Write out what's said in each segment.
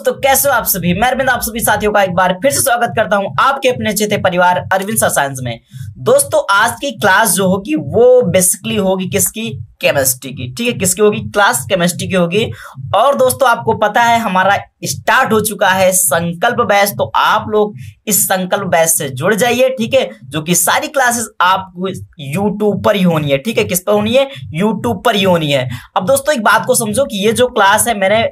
दोस्तों कैसे हो आप सभी मैं अरविंद आप सभी साथियों का एक बार फिर से स्वागत करता हूं आपके अपने चेते परिवार अरविंद सर साइंस में दोस्तों आज की क्लास जो होगी वो बेसिकली होगी किसकी केमिस्ट्री की ठीक है किसकी होगी क्लास केमिस्ट्री की होगी और दोस्तों आपको पता है हमारा स्टार्ट हो चुका है संकल्प बैच तो आप लोग इस संकल्प बैच से जुड़ जाइए ठीक है जो कि सारी क्लासेस आपको यूट्यूब पर ही होनी है ठीक है किस पर होनी है यूट्यूब पर ही होनी है अब दोस्तों एक बात को समझो कि ये जो क्लास है मैंने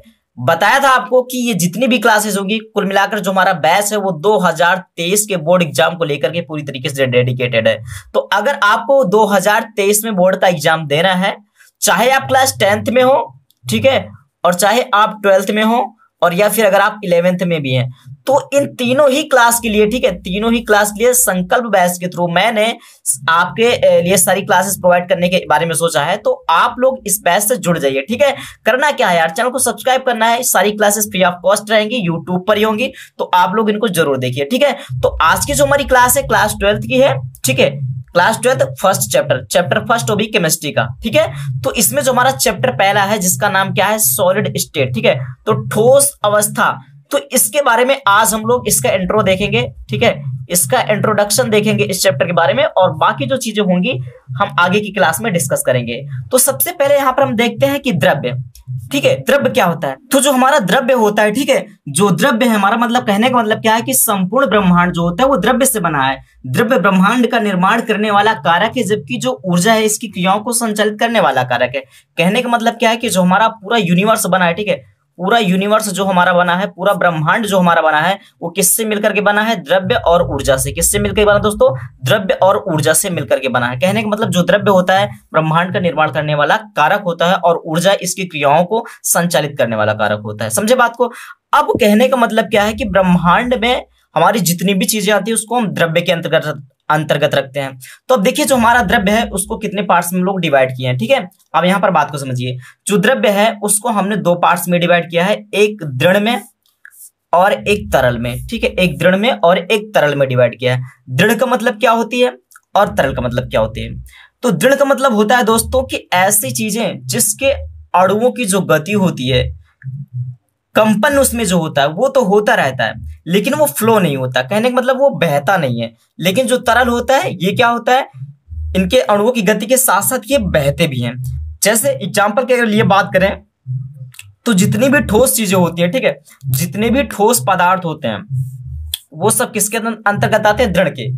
बताया था आपको कि ये जितनी भी क्लासेस होगी कुल मिलाकर जो हमारा बैच है वो 2023 के बोर्ड एग्जाम को लेकर के पूरी तरीके से डेडिकेटेड है तो अगर आपको 2023 में बोर्ड का एग्जाम देना है चाहे आप क्लास टेंथ में हो ठीक है और चाहे आप ट्वेल्थ में हो और या फिर अगर आप इलेवेंथ में भी हैं तो इन तीनों ही क्लास के लिए ठीक है तीनों ही क्लास के लिए संकल्प बैच के थ्रू मैंने आपके लिए सारी क्लासेस प्रोवाइड करने के बारे में सोचा है तो आप लोग इस बैच से जुड़ जाइए ठीक है करना क्या है यार चैनल को सब्सक्राइब करना है सारी क्लासेस फ्री ऑफ कॉस्ट रहेंगी यूट्यूब पर ही होंगी तो आप लोग इनको जरूर देखिए ठीक है तो आज की जो हमारी क्लास है क्लास ट्वेल्थ की है ठीक है class twelfth first chapter chapter first होगी केमिस्ट्री का ठीक है तो इसमें जो हमारा चैप्टर पहला है जिसका नाम क्या है सॉलिड स्टेट ठीक है तो ठोस अवस्था तो इसके बारे में आज हम लोग इसका इंट्रो देखेंगे ठीक है इसका इंट्रोडक्शन देखेंगे इस चैप्टर के बारे में और बाकी जो चीजें होंगी हम आगे की क्लास में डिस्कस करेंगे तो सबसे पहले यहाँ पर हम देखते हैं कि द्रव्य ठीक है द्रव्य क्या होता है तो जो हमारा द्रव्य होता है ठीक है जो द्रव्य है हमारा मतलब कहने का मतलब क्या है कि संपूर्ण ब्रह्मांड जो होता है वो द्रव्य से बना है द्रव्य ब्रह्मांड का निर्माण करने वाला कारक है जबकि जो ऊर्जा है इसकी क्रियाओं को संचालित करने वाला कारक है कहने का मतलब क्या है कि जो हमारा पूरा यूनिवर्स बना है ठीक है पूरा यूनिवर्स जो हमारा बना है पूरा ब्रह्मांड जो हमारा बना है वो किससे मिलकर के बना है द्रव्य और ऊर्जा से किससे मिलकर बना दोस्तों द्रव्य और ऊर्जा से मिलकर के बना है कहने का मतलब जो द्रव्य होता है ब्रह्मांड का निर्माण करने वाला कारक होता है और ऊर्जा इसकी क्रियाओं को संचालित करने वाला कारक होता है समझे बात को अब कहने का मतलब क्या है कि ब्रह्मांड में हमारी जितनी भी चीजें आती है उसको हम द्रव्य के अंतर्गत अंतर्गत रखते हैं तो अब देखिए जो हमारा द्रव्य है उसको कितने पार्ट्स में लोग डिवाइड किए हैं ठीक है अब यहाँ पर बात को समझिए जो द्रव्य है उसको हमने दो पार्ट्स में डिवाइड किया है एक दृढ़ में और एक तरल में ठीक है एक दृढ़ में और एक तरल में डिवाइड किया है दृढ़ का मतलब क्या होती है और तरल का मतलब क्या होती है तो दृढ़ का मतलब होता है दोस्तों कि ऐसी चीजें जिसके अड़ुओं की जो गति होती है कंपन उसमें जो होता है वो तो होता रहता है लेकिन वो फ्लो नहीं होता कहने का मतलब वो बहता नहीं है लेकिन जो तरल होता है ये क्या होता है इनके अणुओं की गति के साथ साथ ये बहते भी हैं जैसे एग्जाम्पल के लिए बात करें तो जितनी भी ठोस चीजें होती है ठीक है जितने भी ठोस पदार्थ होते हैं वो सब किसके अं-, अंतर्गत आते हैं दृढ़ के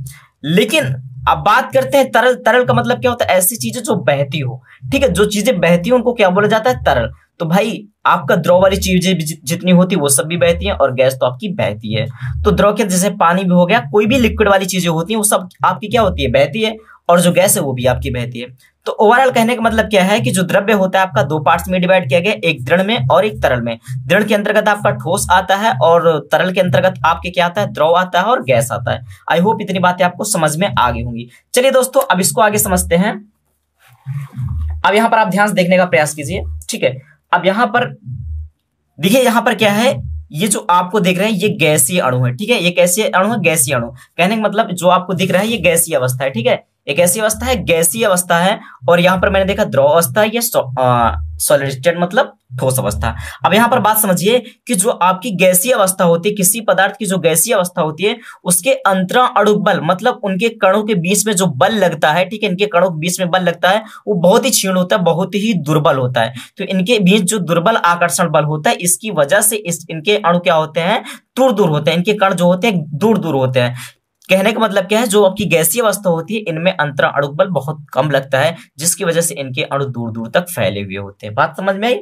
लेकिन अब बात करते हैं तरल तरल का मतलब क्या होता है ऐसी चीजें जो बहती हो ठीक है जो चीजें बहती हो उनको क्या बोला जाता है तरल तो भाई आपका द्रव वाली चीजें जितनी होती है वो सब भी बहती है और गैस तो आपकी बहती है तो द्रव के जैसे पानी भी हो गया कोई भी लिक्विड वाली चीजें होती है वो सब आपकी क्या होती है बहती है और जो गैस है वो भी आपकी बहती है तो ओवरऑल कहने का मतलब क्या है कि जो द्रव्य होता है आपका दो पार्ट्स में डिवाइड किया गया एक दृढ़ में और एक तरल में दृढ़ के अंतर्गत आपका ठोस आता है और तरल के अंतर्गत आपके क्या आता है द्रव आता है और गैस आता है आई होप इतनी बातें आपको समझ में आ गई होंगी चलिए दोस्तों अब इसको आगे समझते हैं अब यहां पर आप ध्यान देखने का प्रयास कीजिए ठीक है अब यहां पर देखिए यहां पर क्या है ये जो आपको देख रहे हैं ये गैसीय अणु है ठीक है ये कैसे अणु है गैसीय अणु कहने का मतलब जो आपको दिख रहा है ये गैसीय अवस्था है ठीक है एक ऐसी अवस्था है गैसी अवस्था है और यहां पर मैंने देखा द्रव अवस्था ये सोलिटेड मतलब ठोस अवस्था अब यहां पर बात समझिए कि जो आपकी गैसी अवस्था होती है किसी पदार्थ की जो गैसी अवस्था होती है उसके अंतरा अणु बल मतलब उनके कणों के बीच में जो बल लगता है ठीक है इनके कणों के बीच में बल लगता है वो बहुत ही क्षीण होता है बहुत ही दुर्बल होता है तो इनके बीच जो दुर्बल आकर्षण बल होता है इसकी वजह से इस इनके अणु क्या होते हैं दूर दूर होते हैं इनके कण जो होते हैं दूर दूर होते हैं कहने का मतलब क्या है जो आपकी गैसीय अवस्था होती है इनमें अंतरा अणुक बल बहुत कम लगता है जिसकी वजह से इनके अणु दूर दूर तक फैले हुए होते हैं बात समझ में आई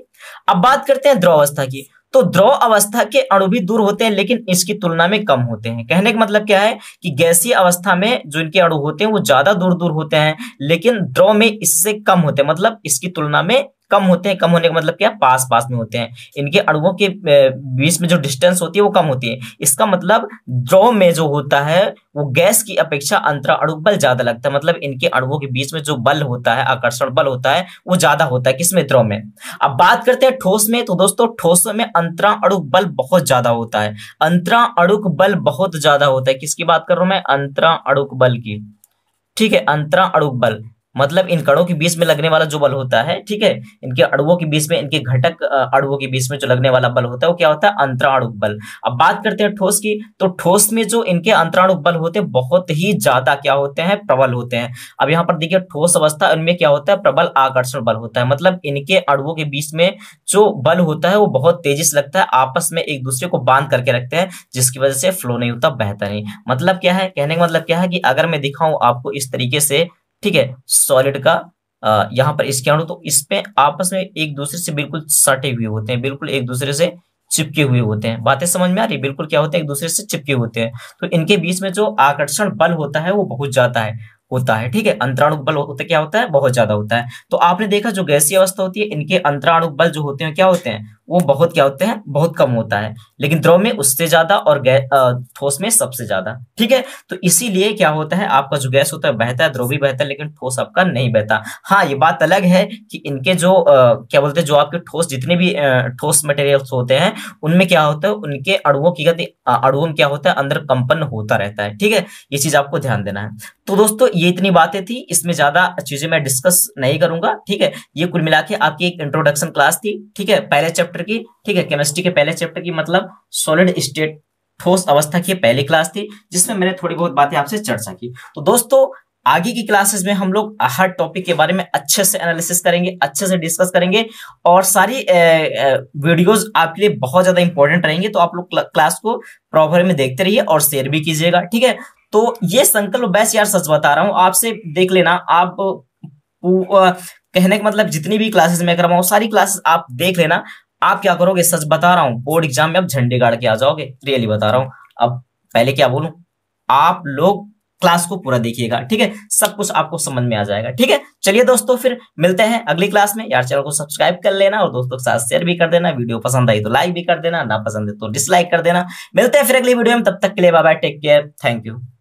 अब बात करते हैं द्रव अवस्था की तो द्रव अवस्था के अणु भी दूर होते हैं लेकिन इसकी तुलना में कम होते हैं कहने का मतलब क्या है कि गैसीय अवस्था में जो इनके अणु होते हैं वो ज्यादा दूर दूर होते हैं लेकिन द्रव में इससे कम होते हैं मतलब इसकी तुलना में कम होते हैं कम होने का मतलब क्या पास पास में होते हैं इनके अणुओं के बीच में जो डिस्टेंस होती है वो कम होती है इसका मतलब द्रव में जो होता है वो गैस की अपेक्षा अंतरा अणु बल ज्यादा लगता है मतलब इनके अणुओं के बीच में जो बल होता है आकर्षण बल होता है वो ज्यादा होता है किसमें द्रव में अब बात करते हैं ठोस में तो दोस्तों ठोस में अंतरा अणु बल बहुत ज्यादा होता है अंतरा अणु बल बहुत ज्यादा होता है किसकी बात कर रहा हूं मैं अंतरा अणु बल की ठीक है अंतरा अणु बल मतलब इन कणों के बीच में लगने वाला जो बल होता है ठीक है इनके अड़ुओं के बीच में इनके घटक अड़ुओं के बीच में जो लगने वाला बल होता है वो क्या होता है अंतराणुक बल अब बात करते हैं ठोस की तो ठोस में जो इनके अंतराणु बल होते हैं बहुत ही ज्यादा क्या होते हैं प्रबल होते हैं अब यहाँ पर देखिए ठोस अवस्था इनमें क्या होता है प्रबल आकर्षण बल होता है मतलब इनके अड़ुओं के बीच में जो बल होता है वो बहुत तेजी से लगता है आपस में एक दूसरे को बांध करके रखते हैं जिसकी वजह से फ्लो नहीं होता बेहतर नहीं मतलब क्या है कहने का मतलब क्या है कि अगर मैं दिखाऊं आपको इस तरीके से ठीक है सॉलिड का यहाँ पर इसके अणु तो इसमें आपस में एक दूसरे से बिल्कुल सटे हुए होते हैं बिल्कुल एक दूसरे से चिपके हुए होते हैं बातें समझ में आ रही है बिल्कुल क्या होते हैं एक दूसरे से चिपके होते हैं तो इनके बीच में जो आकर्षण बल होता है वो बहुत ज्यादा है होता है ठीक है अंतराणु बल होता क्या होता है बहुत ज्यादा होता है तो आपने देखा जो गैसीय अवस्था होती है इनके अंतराणु बल जो होते हैं क्या होते हैं वो बहुत क्या होते हैं बहुत कम होता है लेकिन द्रव में उससे ज्यादा और ठोस में सबसे ज्यादा ठीक है तो इसीलिए क्या होता है आपका जो गैस होता है बहता है द्रव भी बहता है लेकिन ठोस आपका नहीं बहता हाँ ये बात अलग है कि इनके जो आ, क्या बोलते हैं जो आपके ठोस जितने भी ठोस मटेरियल्स होते हैं उनमें क्या होता है उनके अड़ुओं की गति अड़ुओं में क्या होता है अंदर कंपन होता रहता है ठीक है ये चीज आपको ध्यान देना है तो दोस्तों ये इतनी बातें थी इसमें ज्यादा चीजें मैं डिस्कस नहीं करूंगा ठीक है ये कुल मिला के आपकी एक इंट्रोडक्शन क्लास थी ठीक है पहले चैप्टर चैप्टर की ठीक है केमिस्ट्री के पहले चैप्टर की मतलब सॉलिड स्टेट ठोस अवस्था की पहली क्लास थी जिसमें मैंने थोड़ी बहुत बातें आपसे चर्चा की तो दोस्तों आगे की क्लासेस में हम लोग हर टॉपिक के बारे में अच्छे से एनालिसिस करेंगे अच्छे से डिस्कस करेंगे और सारी वीडियोस आपके लिए बहुत ज्यादा इंपॉर्टेंट रहेंगे तो आप लोग क्लास को प्रॉपर में देखते रहिए और शेयर भी कीजिएगा ठीक है तो ये संकल्प बैस यार सच बता रहा हूं आपसे देख लेना आप कहने का मतलब जितनी भी क्लासेस मैं करवाऊँ सारी क्लासेस आप देख लेना आप क्या करोगे सच बता रहा हूँ बोर्ड एग्जाम में आप झंडे गाड़ के आ जाओगे रियली बता रहा हूँ अब पहले क्या बोलू आप लोग क्लास को पूरा देखिएगा ठीक है सब कुछ आपको समझ में आ जाएगा ठीक है चलिए दोस्तों फिर मिलते हैं अगली क्लास में यार चैनल को सब्सक्राइब कर लेना और दोस्तों के साथ शेयर भी कर देना वीडियो पसंद आई तो लाइक भी कर देना ना पसंद है तो डिसलाइक कर देना मिलते हैं फिर अगली वीडियो में तब तक के लिए bye take care thank you